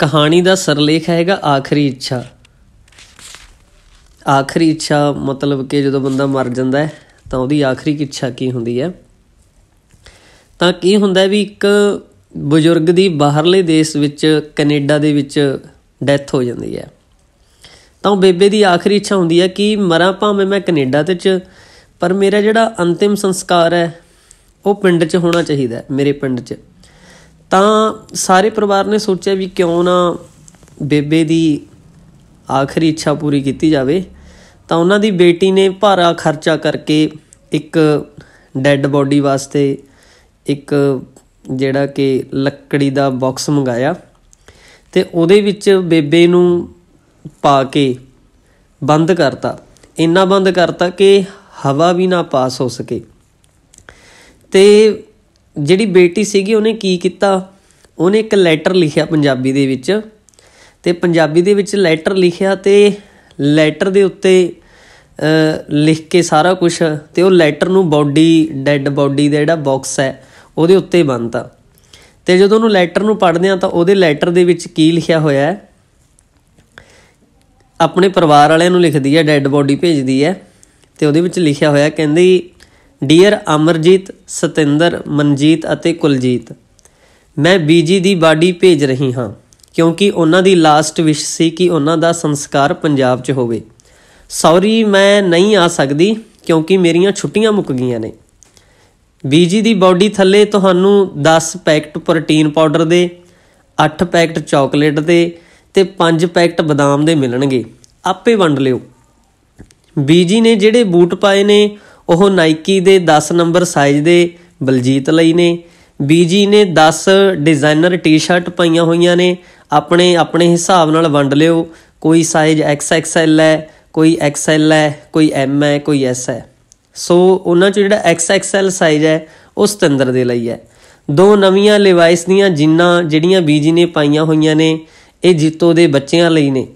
ਕਹਾਣੀ ਦਾ ਸਰਲੇਖ ਹੈਗਾ ਆਖਰੀ ਇੱਛਾ ਆਖਰੀ ਇੱਛਾ ਮਤਲਬ ਕਿ ਜਦੋਂ ਬੰਦਾ ਮਰ ਜਾਂਦਾ ਹੈ ਤਾਂ ਉਹਦੀ ਆਖਰੀ ਇੱਛਾ ਕੀ ਹੁੰਦੀ ਹੈ ਤਾਂ ਕੀ ਹੁੰਦਾ ਵੀ ਇੱਕ ਬਜ਼ੁਰਗ ਦੀ ਬਾਹਰਲੇ ਦੇਸ਼ ਵਿੱਚ ਕੈਨੇਡਾ ਦੇ ਵਿੱਚ ਡੈਥ ਹੋ ਜਾਂਦੀ ਹੈ ਤਾਂ ਉਹ ਬੇਬੇ ਦੀ ਆਖਰੀ ਇੱਛਾ ਹੁੰਦੀ ਹੈ ਕਿ ਮਰਾਂ ਭਾਵੇਂ ਮੈਂ ਕੈਨੇਡਾ ਤੇ ਚ ਪਰ ਮੇਰਾ ਜਿਹੜਾ ਅੰਤਿਮ ਸੰਸਕਾਰ ਹੈ ਉਹ ਪਿੰਡ 'ਚ ਹੋਣਾ ਚਾਹੀਦਾ ਮੇਰੇ ਪਿੰਡ 'ਚ ਤਾਂ ਸਾਰੇ ਪਰਿਵਾਰ ਨੇ ਸੋਚਿਆ ਵੀ ਕਿਉਂ ਨਾ ਬੇਬੇ ਦੀ ਆਖਰੀ ਇੱਛਾ ਪੂਰੀ ਕੀਤੀ ਜਾਵੇ ਤਾਂ ਉਹਨਾਂ ਦੀ ਬੇਟੀ ਨੇ ਭਾਰਾ ਖਰਚਾ ਕਰਕੇ ਇੱਕ ਡੈੱਡ ਬੋਡੀ ਵਾਸਤੇ ਇੱਕ ਜਿਹੜਾ ਕਿ ਲੱਕੜੀ ਦਾ ਬਾਕਸ ਮੰਗਾਇਆ ਤੇ ਉਹਦੇ ਵਿੱਚ ਬੇਬੇ ਨੂੰ ਪਾ ਕੇ ਬੰਦ ਕਰਤਾ ਇੰਨਾ ਬੰਦ ਕਰਤਾ ਕਿ ਹਵਾ ਵੀ ਨਾ ਪਾਸ ਹੋ ਸਕੇ ਤੇ ਜਿਹੜੀ ਬੇਟੀ ਸੀਗੀ ਉਹਨੇ ਕੀ ਕੀਤਾ ਉਹਨੇ ਇੱਕ ਲੈਟਰ ਲਿਖਿਆ ਪੰਜਾਬੀ ਦੇ ਵਿੱਚ ਤੇ ਪੰਜਾਬੀ ਦੇ ਵਿੱਚ ਲੈਟਰ ਲਿਖਿਆ ਤੇ ਲੈਟਰ ਦੇ ਉੱਤੇ ਲਿਖ ਕੇ ਸਾਰਾ ਕੁਝ ਤੇ ਉਹ ਲੈਟਰ ਨੂੰ ਬਾਡੀ ਡੈੱਡ ਬਾਡੀ ਦਾ ਜਿਹੜਾ ਬਾਕਸ ਹੈ ਉਹਦੇ ਉੱਤੇ ਬੰਨਤਾ ਤੇ ਜਦੋਂ ਉਹਨੂੰ ਲੈਟਰ ਨੂੰ ਪੜ੍ਹਦੇ ਆ ਤਾਂ ਉਹਦੇ ਲੈਟਰ ਦੇ ਵਿੱਚ ਕੀ ਲਿਖਿਆ ਹੋਇਆ ਹੈ ਆਪਣੇ ਪਰਿਵਾਰ ਵਾਲਿਆਂ ਨੂੰ ਲਿਖਦੀ ਹੈ ਡੈੱਡ ਬਾਡੀ ਭੇਜਦੀ ਹੈ ਤੇ ਉਹਦੇ ਵਿੱਚ ਲਿਖਿਆ ਹੋਇਆ ਕਹਿੰਦੀ ਡੀਅਰ ਅਮਰਜੀਤ ਸਤਿੰਦਰ ਮਨਜੀਤ ਅਤੇ ਕੁਲਜੀਤ ਮੈਂ ਬੀਜੀ ਦੀ ਬਾਡੀ ਭੇਜ ਰਹੀ ਹਾਂ ਕਿਉਂਕਿ ਉਹਨਾਂ ਦੀ ਲਾਸਟ ਵਿਸ਼ ਸੀ ਕਿ ਉਹਨਾਂ ਦਾ ਸੰਸਕਾਰ ਪੰਜਾਬ 'ਚ ਹੋਵੇ ਸੌਰੀ ਮੈਂ ਨਹੀਂ ਆ ਸਕਦੀ ਕਿਉਂਕਿ ਮੇਰੀਆਂ ਛੁੱਟੀਆਂ ਮੁੱਕ ਗਈਆਂ ਨੇ ਬੀਜੀ ਦੀ ਬਾਡੀ ਥੱਲੇ ਤੁਹਾਨੂੰ 10 ਪੈਕਟ ਪ੍ਰੋਟੀਨ ਪਾਊਡਰ ਦੇ 8 ਪੈਕਟ ਚਾਕਲੇਟ ਦੇ ਤੇ 5 ਪੈਕਟ ਬਦਾਮ ਦੇ ਮਿਲਣਗੇ ਆਪੇ ਵੰਡ ਲਿਓ ਬੀਜੀ ਨੇ ਜਿਹੜੇ ਬੂਟ ਪਾਏ ਨੇ ਉਹ ਨਾਈਕੀ ਦੇ 10 ਨੰਬਰ ਸਾਈਜ਼ ਦੇ ਬਲਜੀਤ ਲਈ ਨੇ ਬੀਜੀ ਨੇ 10 ਡਿਜ਼ਾਈਨਰ ਟੀ-ਸ਼ਰਟ ਪਾਈਆਂ ਹੋਈਆਂ ਨੇ ਆਪਣੇ ਆਪਣੇ ਹਿਸਾਬ ਨਾਲ ਵੰਡ ਲਿਓ ਕੋਈ ਸਾਈਜ਼ XXL ਹੈ ਕੋਈ XL ਹੈ ਕੋਈ M ਹੈ ਕੋਈ S ਹੈ ਸੋ ਉਹਨਾਂ ਚ ਜਿਹੜਾ XXL ਸਾਈਜ਼ ਹੈ ਉਹ ਸਤਿੰਦਰ ਦੇ ਲਈ ਹੈ ਦੋ ਨਵੀਆਂ ਲਿਵਾਈਸ ਦੀਆਂ ਜਿੰਨਾ ਜਿਹੜੀਆਂ ਬੀਜੀ ਨੇ ਪਾਈਆਂ ਹੋਈਆਂ ਨੇ ਇਹ ਜੀਤੋ ਦੇ ਬੱਚਿਆਂ ਲਈ ਨੇ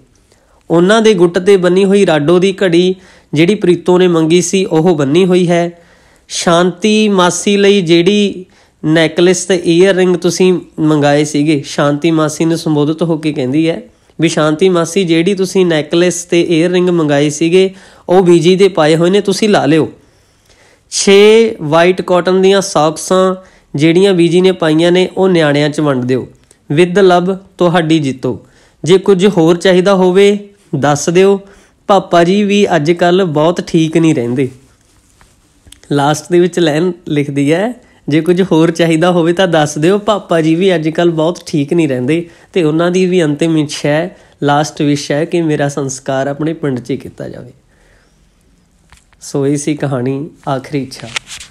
ਉਹਨਾਂ ਦੇ ਗੁੱਟ ਤੇ ਬੰਨੀ ਹੋਈ ਰਾਡੋ ਦੀ ਘੜੀ ਜਿਹੜੀ ਪ੍ਰੀਤੋ ਨੇ ਮੰਗੀ ਸੀ ਉਹ ਬੰਨੀ ਹੋਈ ਹੈ ਸ਼ਾਂਤੀ ਮਾਸੀ ਲਈ ਜਿਹੜੀ ਨੈਕਲੇਸ ਤੇ 이어 ਰਿੰਗ ਤੁਸੀਂ ਮੰਗਾਏ ਸੀਗੇ ਸ਼ਾਂਤੀ ਮਾਸੀ ਨੂੰ ਸੰਬੋਧਿਤ ਹੋ ਕੇ ਕਹਿੰਦੀ ਹੈ ਵੀ ਸ਼ਾਂਤੀ ਮਾਸੀ ਜਿਹੜੀ ਤੁਸੀਂ ਨੈਕਲੇਸ ਤੇ 에ਅਰ ਰਿੰਗ ਮੰਗਾਏ ਸੀਗੇ ਉਹ ਬੀਜੀ ਦੇ ਪਾਏ ਹੋਏ ਨੇ ਤੁਸੀਂ ਲਾ ਲਿਓ 6 ਵਾਈਟ ਕਾਟਨ ਦੀਆਂ ਸਾਕਸਾਂ ਜਿਹੜੀਆਂ ਬੀਜੀ ਨੇ ਪਾਈਆਂ ਨੇ ਉਹ ਨਿਆਣਿਆਂ 'ਚ ਵੰਡ ਦਿਓ ਵਿਦ ਲਵ ਤੁਹਾਡੀ ਜਿੱਤੋ ਜੇ ਕੁਝ ਹੋਰ ਚਾਹੀਦਾ ਹੋਵੇ ਦੱਸ ਦਿਓ ਪਾਪਾ ਜੀ ਵੀ ਅੱਜ ਕੱਲ ਬਹੁਤ ਠੀਕ ਨਹੀਂ ਰਹਿੰਦੇ ਲਾਸਟ ਦੇ ਵਿੱਚ ਲਾਈਨ ਲਿਖਦੀ ਹੈ ਜੇ ਕੁਝ ਹੋਰ ਚਾਹੀਦਾ ਹੋਵੇ ਤਾਂ ਦੱਸ ਦਿਓ ਪਾਪਾ ਜੀ ਵੀ ਅੱਜ ਕੱਲ ਬਹੁਤ ਠੀਕ ਨਹੀਂ ਰਹਿੰਦੇ ਤੇ ਉਹਨਾਂ ਦੀ ਵੀ ਅੰਤਿਮ ਇੱਛਾ ਹੈ ਲਾਸਟ ਵਿਸ਼ ਹੈ ਕਿ ਮੇਰਾ ਸੰਸਕਾਰ ਆਪਣੇ ਪਿੰਡ 'ਚ ਕੀਤਾ ਜਾਵੇ ਸੋ ਇਹ ਸੀ ਕਹਾਣੀ ਆਖਰੀ ਇੱਛਾ